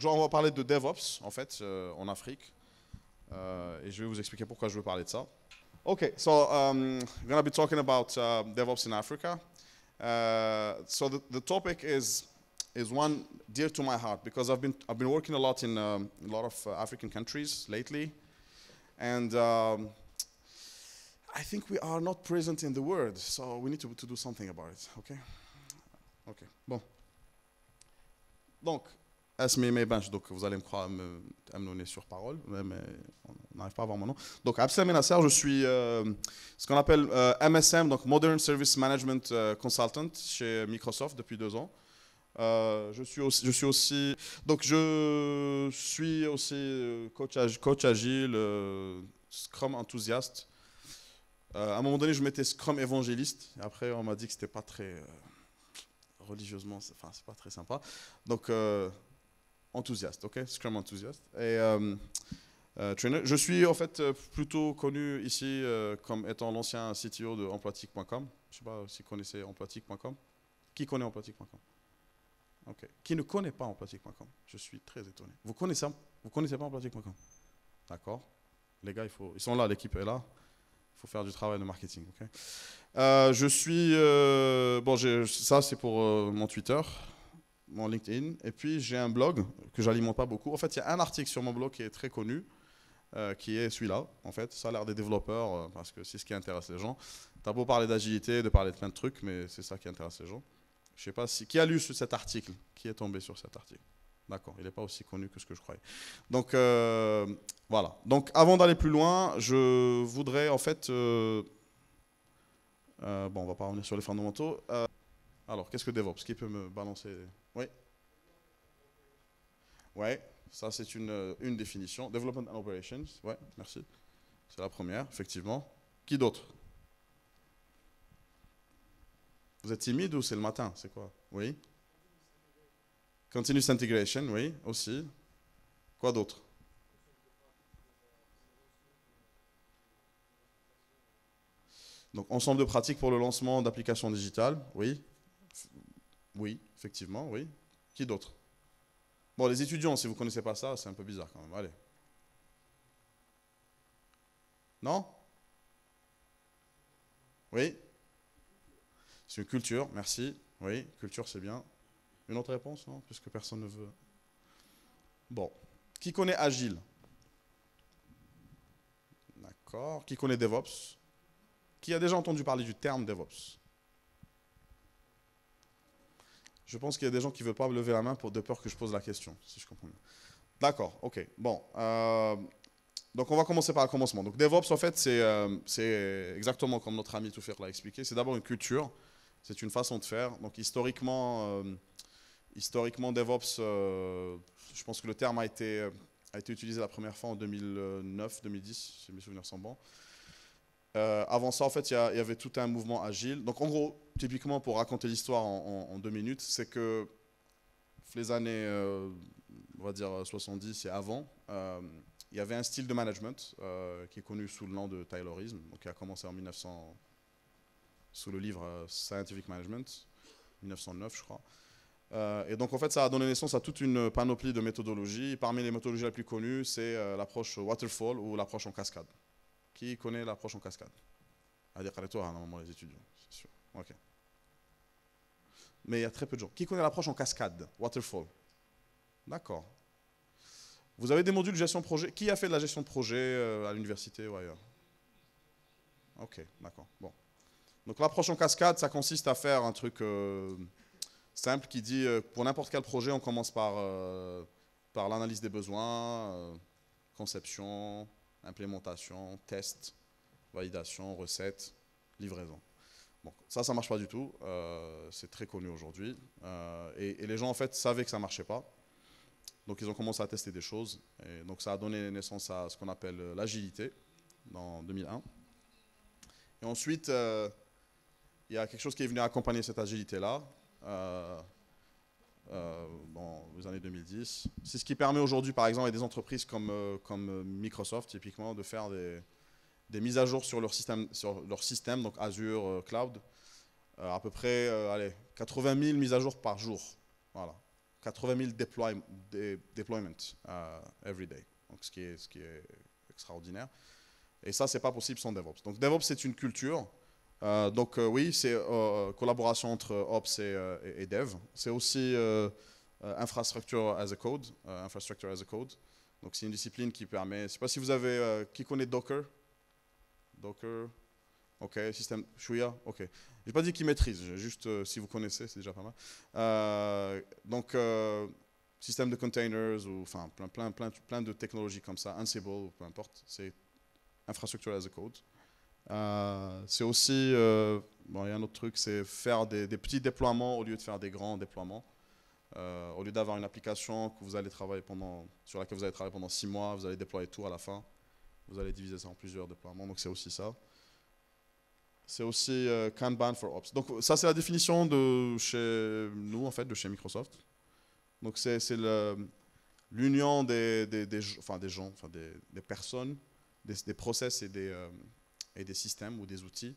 Donc on va parler de DevOps, en fait, euh, en Afrique. Euh, et je vais vous expliquer pourquoi je veux parler de ça. OK, so um, we're going to be talking about uh, DevOps in Africa. Uh, so the, the, topic is, is one dear to my heart because I've been, I've been working a lot in um, a lot of uh, African countries lately. And um, I think we are not present in the world, so we need to, to do something about it, OK? OK, bon. Donc, Asmi bench donc vous allez me croire, me, donner sur parole, mais, on n'arrive pas à avoir mon nom. Donc Abdeslam Nasser, je suis euh, ce qu'on appelle MSM, euh, donc Modern Service Management euh, Consultant chez Microsoft depuis deux ans. je, suis aussi, je suis aussi, donc je suis aussi coach, coach agile, Scrum enthousiaste. à un moment donné, je m'étais Scrum évangéliste. Après, on m'a dit que c'était pas très religieusement, enfin, c'est pas très sympa. Donc, enthousiaste, ok Scrum enthousiaste. Et euh, euh, trainer. Je suis en fait euh, plutôt connu ici comme étant l'ancien CTO de emploitique.com. Je ne sais pas si vous connaissez emploitique.com. Qui connaît emploitique.com Ok. Qui ne connaît pas emploitique.com Je suis très étonné. Vous connaissez, vous connaissez pas emploitique.com D'accord. Les gars, il faut, ils sont là, l'équipe est là. Il faut faire du travail de marketing. je suis. bon, ça, c'est pour mon Twitter mon LinkedIn. Et puis j'ai un blog que j'alimente pas beaucoup. En fait, il y a un article sur mon blog qui est très connu, euh, qui est celui-là, en fait, ça l'air des développeurs, euh, parce que c'est ce qui intéresse les gens. T'as beau parler d'agilité, de parler de plein de trucs, mais c'est ça qui intéresse les gens. Je sais pas si qui a lu cet article, qui est tombé sur cet article. D'accord, il n'est pas aussi connu que ce que je croyais. Donc euh, voilà. Donc avant d'aller plus loin, je voudrais en fait, bon, on va pas revenir sur les fondamentaux. Alors, qu'est-ce que DevOps Qui peut me balancer Oui Oui, ça c'est une, euh, une définition. Development and Operations, oui, merci. C'est la première, effectivement. Qui d'autre Vous êtes timide ou c'est le matin C'est quoi Oui Continuous Integration, oui, aussi. Quoi d'autre Donc, ensemble de pratiques pour le lancement d'applications digitales, oui. Oui, effectivement, oui. Qui d'autre Bon, les étudiants, si vous ne connaissez pas ça, c'est un peu bizarre quand même. Allez. Non Oui C'est une culture, merci. Oui, culture, c'est bien. Une autre réponse, non Puisque personne ne veut. Bon. Qui connaît Agile D'accord. Qui connaît DevOps Qui a déjà entendu parler du terme DevOps je pense qu'il y a des gens qui ne veulent pas me lever la main pour, de peur que je pose la question, si je comprends bien. D'accord, ok. Bon. Euh, donc, on va commencer par le commencement. Donc, DevOps, en fait, euh, c'est exactement comme notre ami Toufir l'a expliqué. C'est d'abord une culture, c'est une façon de faire. Donc, historiquement, euh, historiquement DevOps, je pense que le terme a été, a été utilisé la première fois en 2009-2010, si mes souvenirs sont bons. Euh, avant ça, en fait, il y, avait tout un mouvement agile. Donc, en gros, typiquement, pour raconter l'histoire en, deux minutes, c'est que les années, euh, on va dire 70 et avant, euh, il y avait un style de management qui est connu sous le nom de Taylorisme, donc qui a commencé en 1900 sous le livre Scientific Management, 1909, je crois. et donc, en fait, ça a donné naissance à toute une panoplie de méthodologies. Parmi les méthodologies les plus connues, c'est l'approche waterfall ou l'approche en cascade. Qui connaît l'approche en cascade À dire toi à un moment, les étudiants, c'est sûr. Ok. Mais il y a très peu de gens. Qui connaît l'approche en cascade Waterfall. D'accord. Vous avez des modules de gestion projet. Qui a fait de la gestion de projet euh, à l'université ou ailleurs Ok, d'accord. Bon. Donc l'approche en cascade, ça consiste à faire un truc euh, simple qui dit, euh, pour n'importe quel projet, on commence par, par l'analyse des besoins, conception, implémentation, test, validation, recette, livraison. Bon, ça, ça ne marche pas du tout. Euh, c'est très connu aujourd'hui. Euh, et, les gens, en fait, savaient que ça ne marchait pas. Donc, ils ont commencé à tester des choses. Et donc, ça a donné naissance à ce qu'on appelle l'agilité, en 2001. Et ensuite, euh, il y a quelque chose qui est venu accompagner cette agilité-là dans euh, les années 2010. C'est ce qui permet aujourd'hui, par exemple, à des entreprises comme, euh, comme euh, Microsoft, typiquement, de faire des, des mises à jour sur leur système, sur leur système donc Azure Cloud, à peu près allez, 80 000 mises à jour par jour. Voilà. 80 000 deployments every day, donc ce, qui est, ce qui est extraordinaire. Et ça, ce n'est pas possible sans DevOps. Donc DevOps, c'est une culture euh, donc euh, oui, c'est euh, collaboration entre Ops et, Dev. C'est aussi Infrastructure as a Code, Infrastructure as Code. Donc c'est une discipline qui permet, je ne sais pas si vous avez, qui connaît Docker Docker, ok, système Shuya, ok. J'ai pas dit qui maîtrise, juste si vous connaissez, c'est déjà pas mal. donc système de containers, ou enfin plein, plein, plein, plein de technologies comme ça, Ansible, peu importe, c'est Infrastructure as a Code. Euh, c'est aussi, euh, il y a un autre truc, c'est faire des, petits déploiements au lieu de faire des grands déploiements. Euh, au lieu d'avoir une application que vous allez travailler pendant, sur laquelle vous allez travailler pendant six mois, vous allez déployer tout à la fin. Vous allez diviser ça en plusieurs déploiements, donc c'est aussi ça c'est aussi Kanban for Ops. Donc ça, c'est la définition de chez nous, en fait, de chez Microsoft. Donc c'est l'union des, des, enfin, des gens, enfin, des, des personnes, des, process et des, et des systèmes ou des outils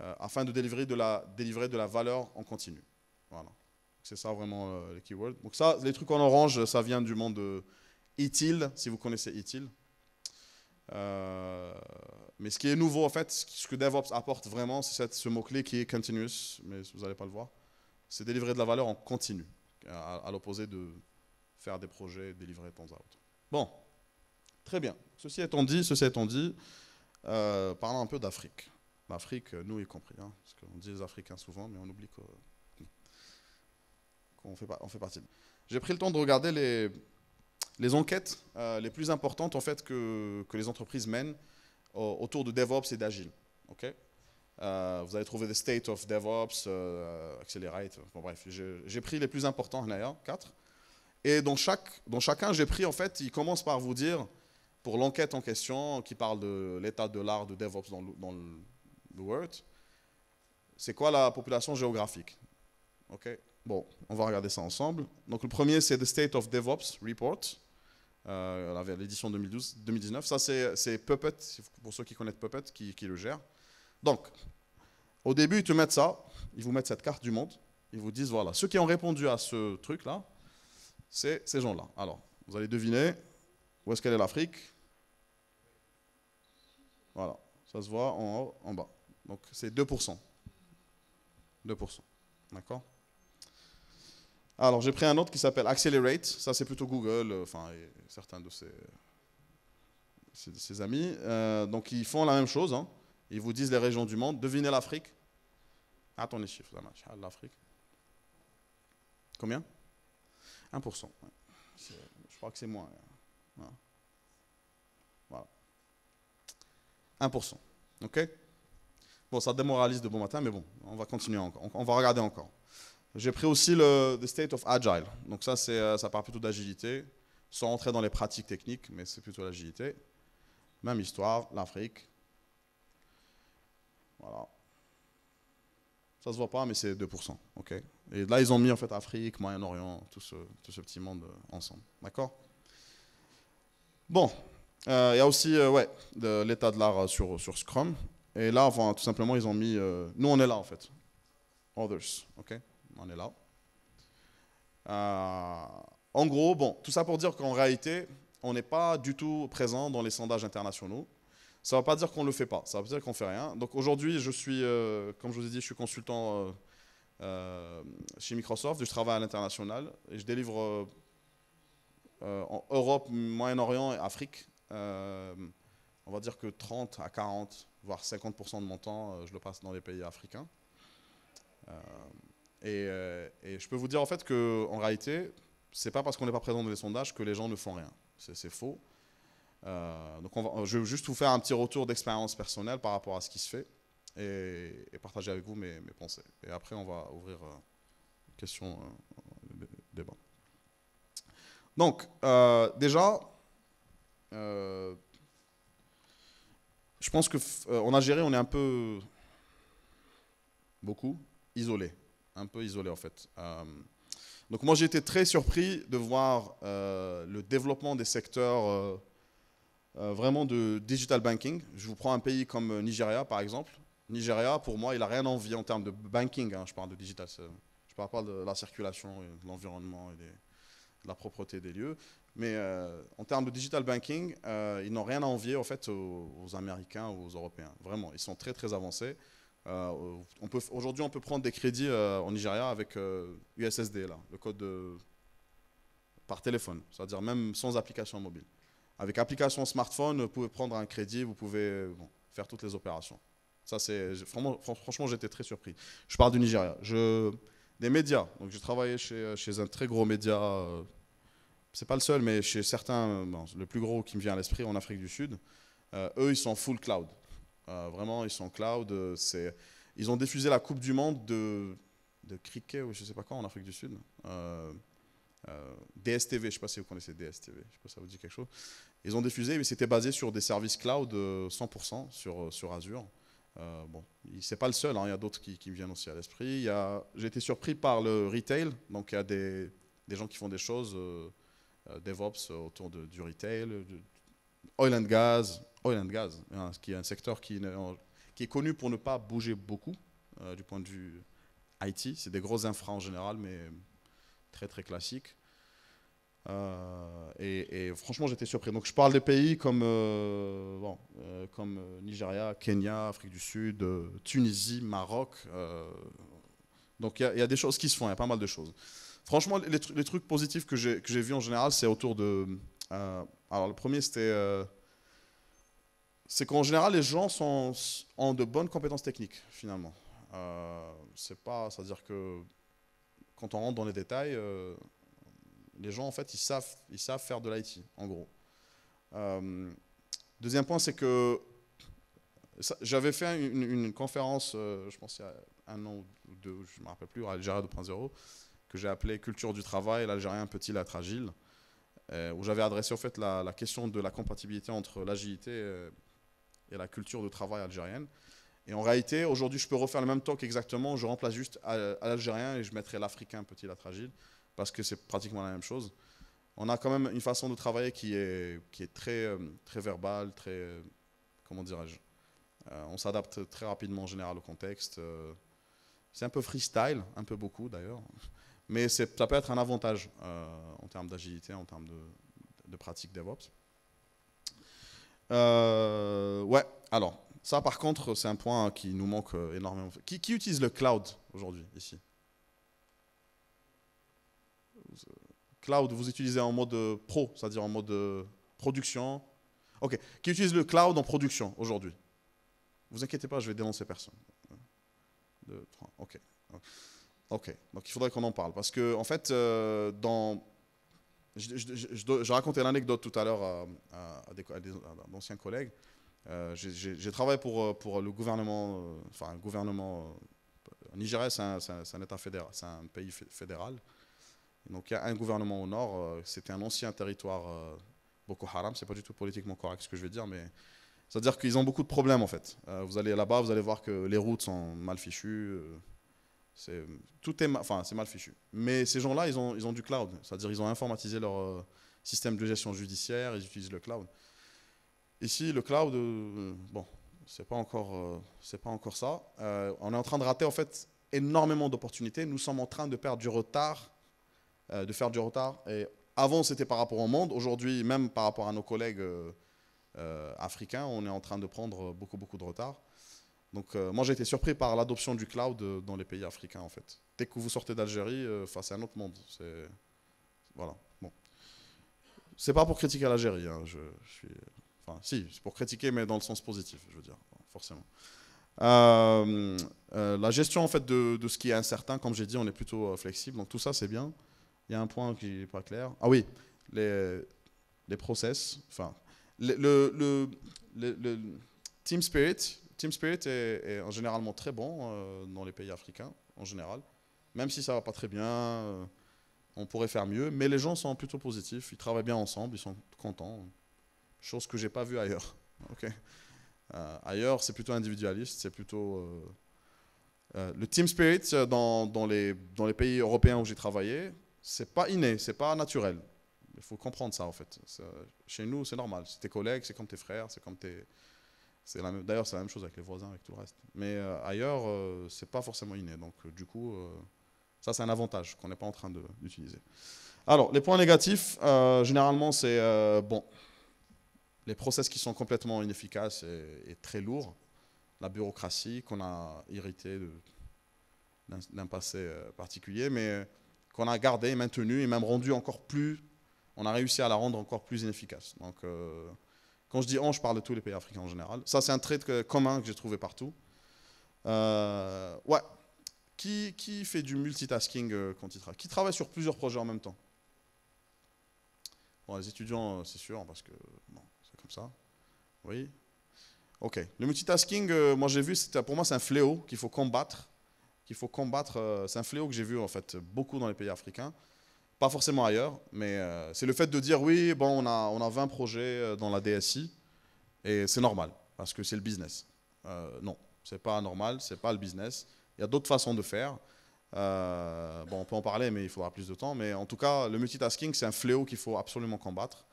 euh, afin de délivrer de, la, délivrer de la valeur en continu. Voilà. C'est ça vraiment euh, les keywords. Donc ça, les trucs en orange, ça vient du monde de e ITIL, si vous connaissez e ITIL. Euh, mais ce qui est nouveau en fait, ce que DevOps apporte vraiment, c'est ce mot-clé qui est continuous, mais vous n'allez pas le voir. C'est délivrer de la valeur en continu, à, l'opposé de faire des projets délivrés délivrer de temps à autre. Bon, très bien. Ceci étant dit, ceci étant dit, euh, parlons un peu d'Afrique. L'Afrique, euh, nous y compris, hein, parce qu'on dit les Africains souvent, mais on oublie qu'on fait, on fait partie. J'ai pris le temps de regarder les, les enquêtes euh, les plus importantes en fait, que, les entreprises mènent autour de DevOps et d'Agile. ok vous allez trouver The State of DevOps, Accelerate, bon, bref, j'ai pris les plus importants, 4. Et dans, chaque, dans chacun, j'ai pris, en fait, ils commencent par vous dire pour l'enquête en question qui parle de l'état de l'art de DevOps dans le, world, c'est quoi la population géographique Ok, bon, on va regarder ça ensemble. Donc le premier, c'est The State of DevOps Report, euh, l'édition 2019. Ça, c'est Puppet, pour ceux qui connaissent Puppet, qui, qui, le gère. Donc, au début, ils te mettent ça, ils vous mettent cette carte du monde, ils vous disent, voilà, ceux qui ont répondu à ce truc-là, c'est ces gens-là. Alors, vous allez deviner où est-ce qu'elle est l'Afrique voilà, ça se voit en haut, en bas. Donc c'est 2%. 2%. D'accord Alors j'ai pris un autre qui s'appelle Accelerate. Ça c'est plutôt Google, euh, enfin et certains de ses, amis. Euh, donc ils font la même chose. Hein. Ils vous disent les régions du monde. Devinez l'Afrique. Ah, Attends les chiffres. Ah, L'Afrique. Combien 1%. Je crois que c'est moins. Hein. voilà. 1%. OK Bon, ça démoralise de bon matin, mais bon, on va continuer encore. On va regarder encore. J'ai pris aussi le State of Agile. Donc ça, euh, ça part plutôt d'agilité, sans entrer dans les pratiques techniques, mais c'est plutôt l'agilité. Même histoire, l'Afrique. Voilà. Ça se voit pas, mais c'est 2%. ok Et là, ils ont mis en fait Afrique, Moyen-Orient, tout ce, tout ce petit monde euh, ensemble. D'accord Bon, il euh, y a aussi euh, l'état de l'art euh, sur, Scrum. Et là, tout simplement, ils ont mis. nous, on est là, en fait. Others. OK On est là. en gros, bon, tout ça pour dire qu'en réalité, on n'est pas du tout présent dans les sondages internationaux. Ça ne va pas dire qu'on ne le fait pas. Ça veut dire qu'on ne fait rien. Donc aujourd'hui, je suis, comme je vous ai dit, je suis consultant chez Microsoft. Je travaille à l'international et je délivre en Europe, Moyen-Orient et Afrique euh, on va dire que 30 à 40, voire 50% de mon temps, euh, je le passe dans les pays africains. Euh, et, je peux vous dire en fait que en réalité, c'est pas parce qu'on n'est pas présent dans les sondages que les gens ne font rien. C'est faux. donc je vais juste vous faire un petit retour d'expérience personnelle par rapport à ce qui se fait et, partager avec vous mes, pensées. Et après, on va ouvrir question débat. Donc, déjà, euh, je pense que euh, en Algérie, on est un peu beaucoup isolé, un peu isolé en fait. Euh, donc moi, j'ai été très surpris de voir le développement des secteurs vraiment de digital banking. Je vous prends un pays comme Nigeria, par exemple. Nigeria, pour moi, il n'a rien envie en termes de banking. Hein. je parle de digital, je parle pas de la circulation, de l'environnement et de la propreté des lieux. Mais euh, en termes de digital banking, euh, ils n'ont rien à envier en fait aux, Américains ou aux Européens. Vraiment, ils sont très très avancés. Euh, aujourd'hui, on peut prendre des crédits en Nigeria avec USSD là, le code par téléphone, c'est-à-dire même sans application mobile. Avec application smartphone, vous pouvez prendre un crédit, vous pouvez faire toutes les opérations. Ça c'est franchement, j'étais très surpris. Je parle du Nigeria. Je, des médias. Donc j'ai travaillé chez, chez, un très gros média c'est pas le seul, mais chez certains, euh, le plus gros qui me vient à l'esprit en Afrique du Sud, euh, eux, ils sont full cloud. Euh, vraiment, ils sont cloud. ils ont diffusé la Coupe du Monde de, de cricket ou je sais pas quoi en Afrique du Sud. DSTV, je sais pas si vous connaissez DSTV, je sais pas si ça vous dit quelque chose. Ils ont diffusé, mais c'était basé sur des services cloud 100% sur, sur Azure. Euh, bon, c'est pas le seul, hein, il y a d'autres qui, qui, me viennent aussi à l'esprit. J'ai été surpris par le retail, donc il y a des, des gens qui font des choses. Euh, DevOps autour du retail, de, oil and gas, oil and gas, hein, qui est un secteur qui, est connu pour ne pas bouger beaucoup euh, du point de vue IT. C'est des grosses infra en général, mais très très classique euh, et, franchement, j'étais surpris. Donc, je parle des pays comme, comme Nigeria, Kenya, Afrique du Sud, Tunisie, Maroc. donc, il y, y, a des choses qui se font, il y a pas mal de choses. Franchement, les, trucs positifs que j'ai, vus en général, c'est autour de. Euh, alors, le premier, c'était. Euh, c'est qu'en général, les gens ont de bonnes compétences techniques, finalement. Euh, c'est pas. C'est-à-dire que quand on rentre dans les détails, les gens, en fait, ils savent, ils savent faire de l'IT, en gros. deuxième point, c'est que. j'avais fait une, une conférence, je pense, il y a un an ou deux, je ne me rappelle plus, à Algérie 2.0 que j'ai appelé Culture du travail, l'Algérien petit, la agile, euh, où j'avais adressé en fait la, question de la compatibilité entre l'agilité euh, et la culture de travail algérienne. Et en réalité, aujourd'hui, je peux refaire le même talk exactement, je remplace juste à, l'Algérien et je mettrai l'Africain petit, la agile, parce que c'est pratiquement la même chose. On a quand même une façon de travailler qui est, qui est très, euh, très verbale, très, comment dirais-je, on s'adapte très rapidement en général au contexte. C'est un peu freestyle, un peu beaucoup d'ailleurs. Mais ça peut être un avantage euh, en termes d'agilité, en termes de, pratique DevOps. Euh, ouais, alors, ça par contre, c'est un point qui nous manque euh, énormément. Qui, utilise le cloud aujourd'hui, ici Cloud, vous utilisez en mode euh, pro, c'est-à-dire en mode production. Ok, qui utilise le cloud en production aujourd'hui Vous inquiétez pas, je vais dénoncer personne. Deux, trois, ok. Ok, donc il faudrait qu'on en parle. Parce que, en fait, euh, dans. Je, racontais l'anecdote tout à l'heure à, à, ancien des, anciens collègues. Euh, j'ai travaillé pour, euh, pour le gouvernement, enfin, le gouvernement. Nigeria, c'est un, État fédéral, c'est un pays fédéral. donc il y a un gouvernement au nord, c'était un ancien territoire Boko Haram, c'est pas du tout politiquement correct ce que je veux dire, mais c'est-à-dire qu'ils ont beaucoup de problèmes en fait. vous allez là-bas, vous allez voir que les routes sont mal fichues, c'est tout est, enfin, c'est mal fichu. Mais ces gens-là, ils ont, ils ont du cloud, c'est-à-dire ils ont informatisé leur euh, système de gestion judiciaire, ils utilisent le cloud. Ici, le cloud, euh, bon, c'est pas encore, euh, c'est pas encore ça. on est en train de rater en fait énormément d'opportunités. Nous sommes en train de perdre du retard, de faire du retard. Et avant, c'était par rapport au monde. Aujourd'hui, même par rapport à nos collègues africains, on est en train de prendre beaucoup, beaucoup de retard. Donc euh, moi j'ai été surpris par l'adoption du cloud euh, dans les pays africains en fait. Dès que vous sortez d'Algérie, euh, c'est un autre monde. C'est voilà. Bon, c'est pas pour critiquer l'Algérie. Hein. Je, suis, enfin si, c'est pour critiquer mais dans le sens positif, je veux dire, forcément. la gestion en fait de, de, ce qui est incertain, comme j'ai dit, on est plutôt flexible. Donc tout ça c'est bien. Il y a un point qui n'est pas clair. Ah oui, les, les process. Enfin, le, le, le, le Team Spirit, Team Spirit est, en généralement très bon euh, dans les pays africains, en général. Même si ça va pas très bien, euh, on pourrait faire mieux. Mais les gens sont plutôt positifs, ils travaillent bien ensemble, ils sont contents. Chose que j'ai pas vue ailleurs. Euh, ailleurs, c'est plutôt individualiste, c'est plutôt... le Team Spirit dans, les, dans les pays européens où j'ai travaillé, c'est pas inné, c'est pas naturel. Il faut comprendre ça en fait. chez nous, c'est normal. C'est tes collègues, c'est comme tes frères, c'est comme tes, d'ailleurs, c'est la même chose avec les voisins, avec tout le reste. Mais euh, ailleurs, ce euh, c'est pas forcément inné. Donc, euh, du coup, ça, c'est un avantage qu'on n'est pas en train d'utiliser. Alors, les points négatifs, généralement, c'est bon, les process qui sont complètement inefficaces et, très lourds, la bureaucratie qu'on a irritée d'un passé particulier, mais qu'on a gardé, maintenu et même rendu encore plus. On a réussi à la rendre encore plus inefficace. Donc quand je dis on, je parle de tous les pays africains en général. Ça, c'est un trait commun que j'ai trouvé partout. Euh, ouais. Qui, fait du multitasking euh, quand il travaille Qui travaille sur plusieurs projets en même temps Les étudiants, euh, c'est sûr, parce que c'est comme ça. Oui. Ok. Le multitasking, moi j'ai vu, pour moi c'est un fléau qu'il faut combattre. Qu'il faut combattre. c'est un fléau que j'ai vu en fait beaucoup dans les pays africains pas forcément ailleurs, mais euh, c'est le fait de dire oui, bon, on a, on a 20 projets euh, dans la DSI, et c'est normal, parce que c'est le business. Euh, non, c'est pas normal, c'est pas le business. Il y a d'autres façons de faire. bon, on peut en parler, mais il faudra plus de temps. Mais en tout cas, le multitasking, c'est un fléau qu'il faut absolument combattre.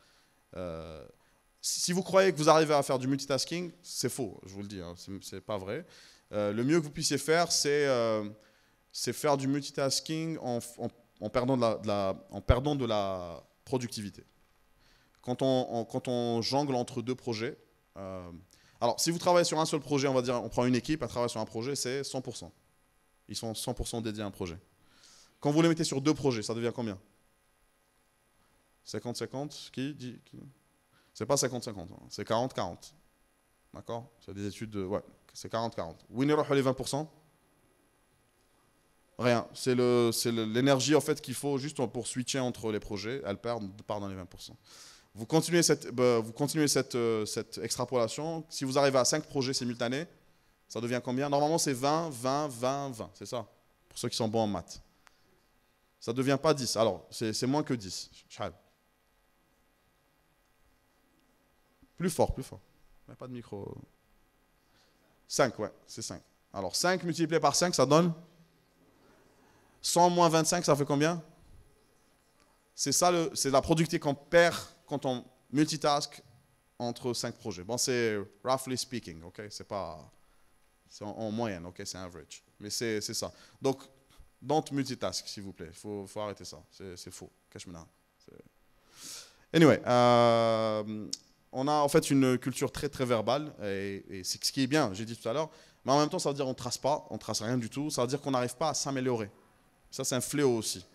si vous croyez que vous arrivez à faire du multitasking, c'est faux, je vous le dis, hein, c'est pas vrai. le mieux que vous puissiez faire, c'est faire du multitasking en, en, en perdant de la, en de la productivité. Quand on, quand on jongle entre deux projets, euh, alors si vous travaillez sur un seul projet, on va dire, on prend une équipe, à travailler sur un projet, c'est 100%. Ils sont 100% dédiés à un projet. Quand vous les mettez sur deux projets, ça devient combien 50-50 Qui dit C'est pas 50-50, hein, c'est 40-40. D'accord C'est des études de. Ouais, c'est 40-40. Winner les 20%, Rien. C'est l'énergie en fait qu'il faut juste pour switcher entre les projets. Elle part, part dans les 20%. Vous continuez cette, bah, vous continuez cette, euh, cette extrapolation. Si vous arrivez à 5 projets simultanés, ça devient combien Normalement, c'est 20, 20, 20, 20. C'est ça, pour ceux qui sont bons en maths. Ça ne devient pas 10. Alors, c'est moins que 10. Plus fort, plus fort. a pas de micro. 5, ouais, c'est 5. Alors, 5 multiplié par 5, ça donne 100 moins 25, ça fait combien C'est ça, c'est la productivité qu'on perd quand on multitask entre 5 projets. Bon, c'est roughly speaking, ok C'est pas... C'est en, moyenne, ok C'est average. Mais c'est ça. Donc, don't multitask, s'il vous plaît. Il faut, faut, arrêter ça. C'est faux. Anyway, euh, on a en fait une culture très très verbale et, c'est ce qui est bien, j'ai dit tout à l'heure. Mais en même temps, ça veut dire qu'on ne trace pas, on trace rien du tout. Ça veut dire qu'on n'arrive pas à s'améliorer. Ça, c'est un fléau aussi.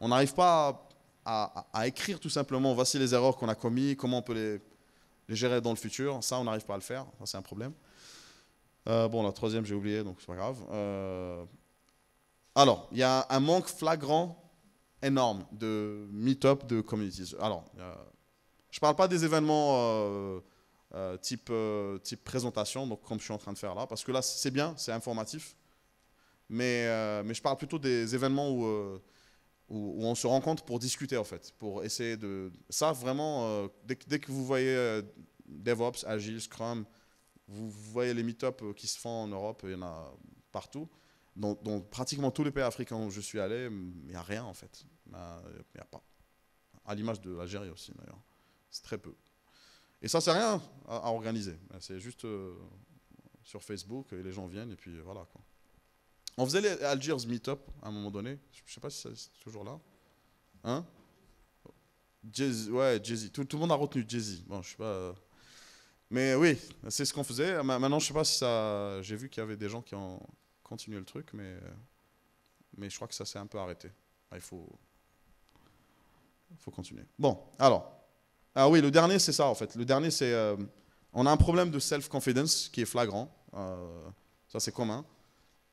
On n'arrive pas à, écrire tout simplement, voici les erreurs qu'on a commises, comment on peut les, les, gérer dans le futur. Ça, on n'arrive pas à le faire. c'est un problème. Euh, bon, la troisième, j'ai oublié, donc c'est pas grave. Euh, alors, il y a un manque flagrant énorme de meet-up de communities. Alors, euh, je ne parle pas des événements type, type présentation, donc comme je suis en train de faire là, parce que là, c'est bien, c'est informatif euh, mais, je parle plutôt des événements euh, où, où, on se rencontre pour discuter, en fait, pour essayer de... Ça, vraiment, euh, dès, que vous voyez DevOps, Agile, Scrum, vous, voyez les meet-ups qui se font en Europe, il y en a partout. Dans, pratiquement tous les pays africains où je suis allé, il n'y a rien, en fait. Il n'y a pas. À l'image de l'Algérie aussi, d'ailleurs. C'est très peu. Et ça, c'est rien à, organiser. C'est juste sur Facebook, et les gens viennent, et puis voilà. Quoi. On faisait les Algiers Meetup à un moment donné. Je sais pas si c'est toujours là. Hein Jay ouais, Jay-Z. Tout, le monde a retenu Jay-Z. Bon, je sais pas. Mais oui, c'est ce qu'on faisait. Maintenant, je sais pas si ça. J'ai vu qu'il y avait des gens qui ont continué le truc, mais mais je crois que ça s'est un peu arrêté. Ah, il faut faut continuer. Bon, alors. Ah oui, le dernier, c'est ça en fait. Le dernier, c'est. Euh, on a un problème de self-confidence qui est flagrant. Euh, ça, c'est commun.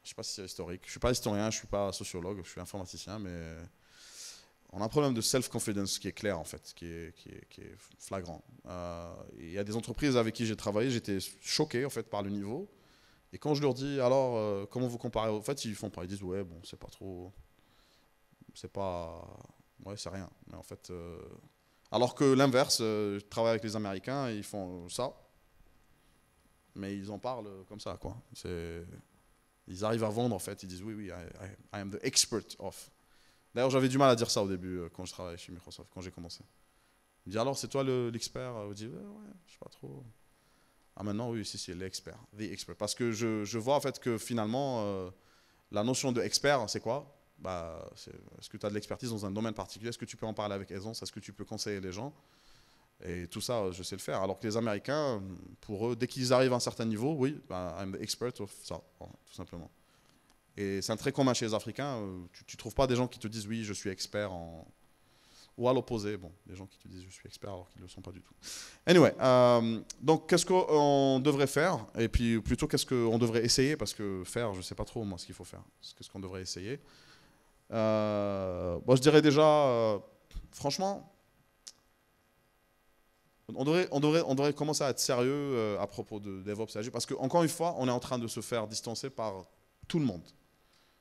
Je ne sais pas si c'est historique. Je ne suis pas historien, je ne suis pas sociologue, je suis informaticien, mais on a un problème de self-confidence qui est clair, en fait, qui est, flagrant. Euh, il y a des entreprises avec qui j'ai travaillé, j'étais choqué, en fait, par le niveau. Et quand je leur dis, alors, euh, comment vous comparez En fait, ils font pas, ils disent, ouais, bon, c'est pas trop. C'est pas. Ouais, c'est rien. Mais en fait. Euh, alors que l'inverse, je travaille avec les Américains, ils font ça. Mais ils en parlent comme ça, quoi. C'est. Ils arrivent à vendre en fait, ils disent oui, oui, I, am the expert of. D'ailleurs, j'avais du mal à dire ça au début euh, quand je travaillais chez Microsoft, quand j'ai commencé. Il me dit alors, c'est toi l'expert Je euh, dis ouais, je je sais pas trop. Ah maintenant, oui, si, si, l'expert, the expert. Parce que je, vois en fait que finalement, euh, la notion de expert, c'est quoi bah, Est-ce que tu as de l'expertise dans un domaine particulier Est-ce que tu peux en parler avec aisance Est-ce que tu peux conseiller les gens et tout ça, je sais le faire. Alors que les Américains, pour eux, dès qu'ils arrivent à un certain niveau, oui, bah, I'm the expert of ça, tout simplement. Et c'est un trait commun chez les Africains. Euh, tu ne trouves pas des gens qui te disent oui, je suis expert en. Ou à l'opposé, bon, des gens qui te disent je suis expert alors qu'ils ne le sont pas du tout. Anyway, euh, donc qu'est-ce qu'on devrait faire Et puis plutôt qu'est-ce qu'on devrait essayer Parce que faire, je ne sais pas trop moi ce qu'il faut faire. Qu'est-ce qu'on devrait essayer euh, bon, bah, Je dirais déjà, euh, franchement, on devrait, on, devrait, commencer à être sérieux euh, à propos de DevOps Agile parce qu'encore une fois, on est en train de se faire distancer par tout le monde.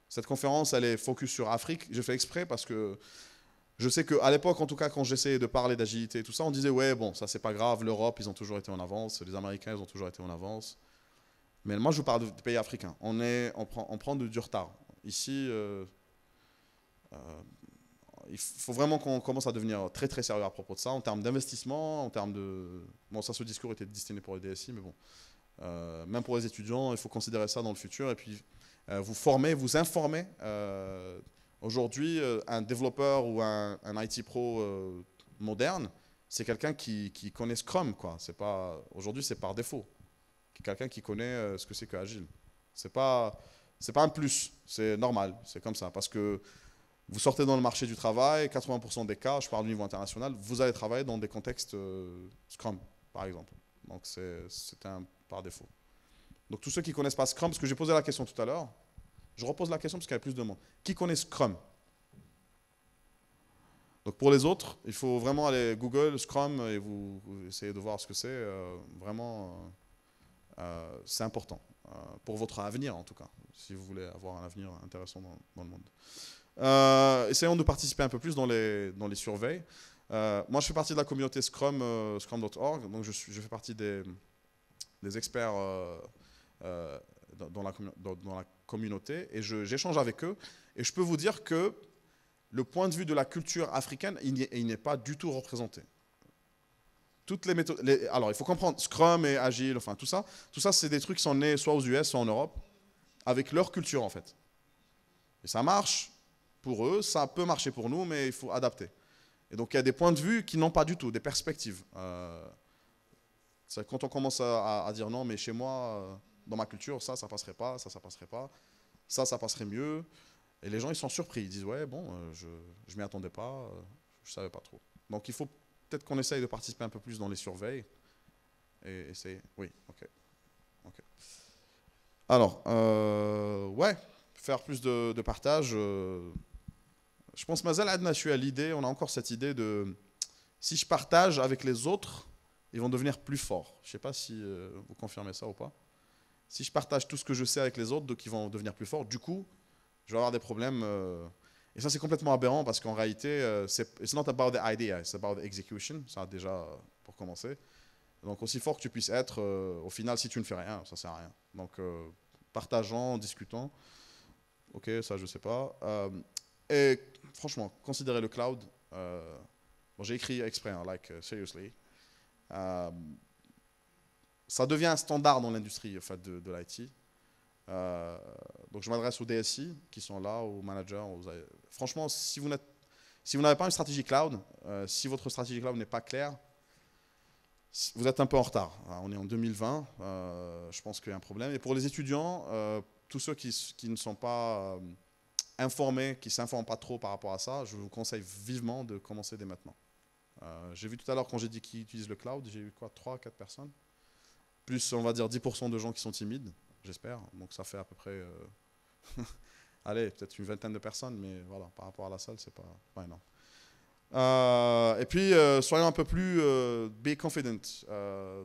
Cette conférence, elle est focus sur Afrique. Je fais exprès parce que je sais qu'à l'époque, en tout cas, quand j'essayais de parler d'agilité et tout ça, on disait Ouais, bon, ça c'est pas grave, l'Europe, ils ont toujours été en avance, les Américains, ils ont toujours été en avance. Mais moi, je parle des pays africains. On, est, on, prend, on prend du, retard. Ici, euh, euh, il faut vraiment qu'on commence à devenir très très sérieux à propos de ça, en termes d'investissement, en termes de... Bon, ça, ce discours était destiné pour les DSI, mais bon, euh, même pour les étudiants, il faut considérer ça dans le futur, et puis euh, vous former, vous informer. Euh, aujourd'hui, un développeur ou un, un IT pro moderne, c'est quelqu'un qui, qui, connaît Scrum, quoi. C'est pas... Aujourd'hui, c'est par défaut. Quelqu'un qui connaît ce que c'est que Agile. C'est pas... C'est pas un plus, c'est normal, c'est comme ça. Parce que vous sortez dans le marché du travail, 80% des cas, je parle du niveau international, vous allez travailler dans des contextes euh, Scrum, par exemple. Donc c'est un par défaut. Donc tous ceux qui connaissent pas Scrum, parce que j'ai posé la question tout à l'heure, je repose la question parce qu'il y a plus de monde. Qui connaît Scrum donc pour les autres, il faut vraiment aller Google, Scrum, et vous, essayer de voir ce que c'est. Euh, vraiment, euh, c'est important, pour votre avenir en tout cas, si vous voulez avoir un avenir intéressant dans le monde. Euh, essayons de participer un peu plus dans les, dans les euh, moi, je fais partie de la communauté Scrum, euh, Scrum.org, donc je, suis, je, fais partie des, des experts dans la, dans, la, communauté et j'échange avec eux. Et je peux vous dire que le point de vue de la culture africaine, il n'est pas du tout représenté. Toutes les méthodes. alors, il faut comprendre Scrum et Agile, enfin tout ça, tout ça, c'est des trucs qui sont nés soit aux US, soit en Europe, avec leur culture en fait. Et ça marche, pour eux, ça peut marcher pour nous, mais il faut adapter. Et donc il y a des points de vue qui n'ont pas du tout, des perspectives. Euh, quand on commence à, dire non, mais chez moi, euh, dans ma culture, ça, ça passerait pas, ça, ça passerait pas, ça, ça passerait mieux. Et les gens, ils sont surpris. Ils disent, ouais, bon, euh, je ne m'y attendais pas, euh, je savais pas trop. Donc il faut peut-être qu'on essaye de participer un peu plus dans les surveilles. Et essayer. Oui, ok. Alors, ouais, faire plus de, partage. Euh je pense, Mazal Adna, je suis à l'idée, on a encore cette idée de si je partage avec les autres, ils vont devenir plus forts. Je ne sais pas si euh, vous confirmez ça ou pas. Si je partage tout ce que je sais avec les autres, donc ils vont devenir plus forts, du coup, je vais avoir des problèmes. Euh, et ça, c'est complètement aberrant parce qu'en réalité, euh, c'est it's not about the idea, it's about the execution. Ça, déjà, pour commencer. Donc, aussi fort que tu puisses être, au final, si tu ne fais rien, ça ne sert à rien. Donc, partageant, discutant. Ok, ça, je ne sais pas. et franchement, considérez le cloud. Euh, bon, j'ai écrit exprès, hein, like, euh, euh, ça devient un standard dans l'industrie fait, de, l'IT. donc je m'adresse aux DSI qui sont là, aux managers. Franchement, si vous, n'avez pas une stratégie cloud, si votre stratégie cloud n'est pas claire, vous êtes un peu en retard. Hein, on est en 2020, je pense qu'il y a un problème. Et pour les étudiants, tous ceux qui, ne sont pas informés, qui ne s'informent pas trop par rapport à ça, je vous conseille vivement de commencer dès maintenant. Euh, j'ai vu tout à l'heure quand j'ai dit qui utilise le cloud, j'ai eu quoi 3 4 personnes. Plus on va dire 10% de gens qui sont timides, j'espère. Donc ça fait à peu près euh, allez, peut-être une vingtaine de personnes mais voilà, par rapport à la salle, c'est pas ouais, euh, et puis soyons un peu plus be confident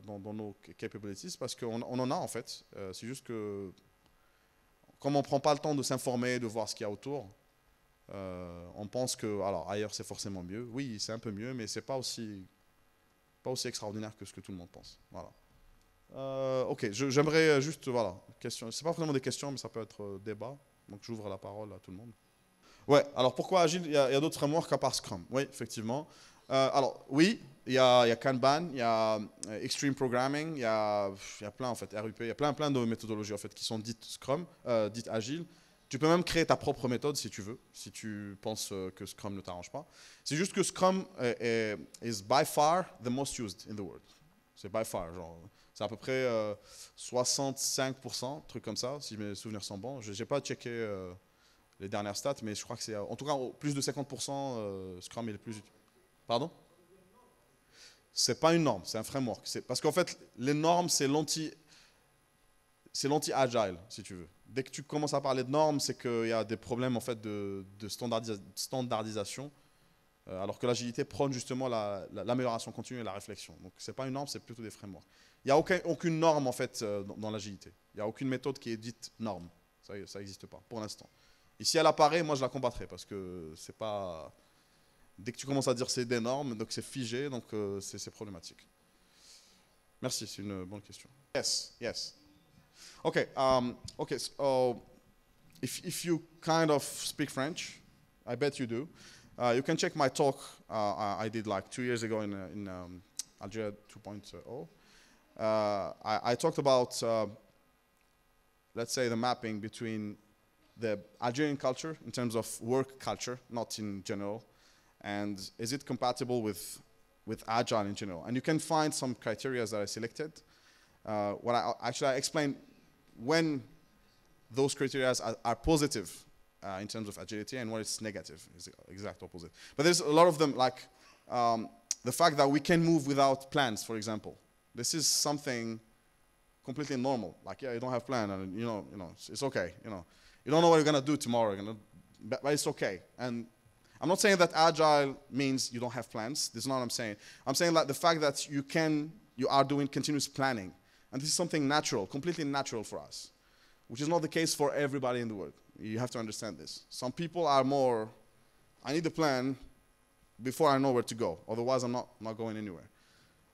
dans, nos capabilities parce qu'on en a en fait. c'est juste que comme on ne prend pas le temps de s'informer, de voir ce qu'il y a autour, euh, on pense que alors ailleurs c'est forcément mieux. Oui, c'est un peu mieux, mais c'est pas aussi pas aussi extraordinaire que ce que tout le monde pense. Voilà. Euh, ok, j'aimerais euh, juste voilà question. C'est pas vraiment des questions, mais ça peut être débat. Donc j'ouvre la parole à tout le monde. Ouais. Alors pourquoi Agile Il y a, d'autres frameworks à part Scrum. Oui, effectivement. Euh, alors, oui, il y, a, Kanban, il y a euh, Extreme Programming, il y a, plein, en fait, RUP, il y a plein, plein de méthodologies, en fait, qui sont dites Scrum, euh, dites Agile. Tu peux même créer ta propre méthode si tu veux, si tu penses que Scrum ne t'arrange pas. C'est juste que Scrum est, is by far the most used in the world. C'est by far, genre, c'est à peu près 65%, truc comme ça, si mes souvenirs sont bons. Je n'ai pas checké les dernières stats, mais je crois que c'est, en tout cas, plus de 50%, Scrum est le plus Pardon c'est pas une norme, c'est un framework. Parce qu'en fait, les normes, c'est l'anti... C'est l'anti-agile, si tu veux. Dès que tu commences à parler de normes, c'est qu'il y a des problèmes en fait, de, standardisation, euh, alors que l'agilité prône justement l'amélioration la, continue et la réflexion. Donc c'est pas une norme, c'est plutôt des frameworks. Il n'y a aucune norme en fait, euh, dans, l'agilité. Il n'y a aucune méthode qui est dite norme. Ça n'existe pas, pour l'instant. Et si elle apparaît, moi je la combattrai, parce que ce n'est pas... Dès que tu commences à dire c'est des normes, donc c'est figé, donc euh, c'est problématique. Merci, c'est une bonne question. Yes, yes. Ok, um, okay. So uh, if if you kind of speak French, I bet you do. Uh, you can check my talk uh, I did like two years ago in uh, in um, Algeria 2.0. Uh, I, I, talked about let's say the mapping between the Algerian culture in terms of work culture, not in general, and is it compatible with, with Agile in general? And you can find some criteria that I selected. Uh, what I actually I explain when those criteria are, are positive uh, in terms of agility and when it's negative is the exact opposite. But there's a lot of them like um, the fact that we can move without plans, for example. This is something completely normal. Like, yeah, you don't have plan, and you know, you know, it's, it's okay. You know, you don't know what you're gonna do tomorrow, but, but it's okay. And I'm not saying that agile means you don't have plans. This is not what I'm saying. I'm saying that the fact that you can, you are doing continuous planning. And this is something natural, completely natural for us, which is not the case for everybody in the world. You have to understand this. Some people are more, I need a plan before I know where to go. Otherwise, I'm not, not going anywhere.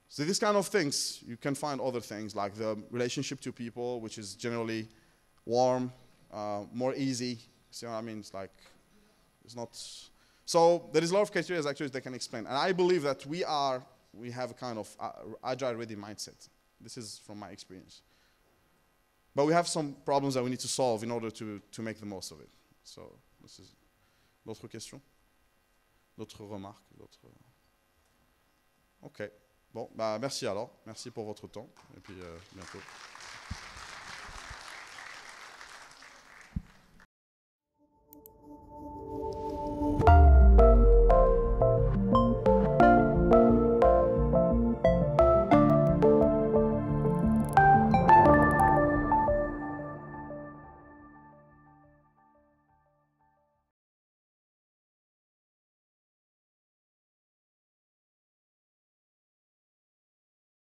So these kind of things, you can find other things like the relationship to people, which is generally warm, uh, more easy. See what I mean? It's like, it's not, so there is a lot of criteria actually they can explain. And I believe that we are, we have a kind of uh, agile ready mindset. This is from my experience. But we have some problems that we need to solve in order to, to make the most of it. So this is, d'autres questions? D'autres remarques? D'autres... Ok. Bon, bah merci alors. Merci pour votre temps. Et puis euh, bientôt.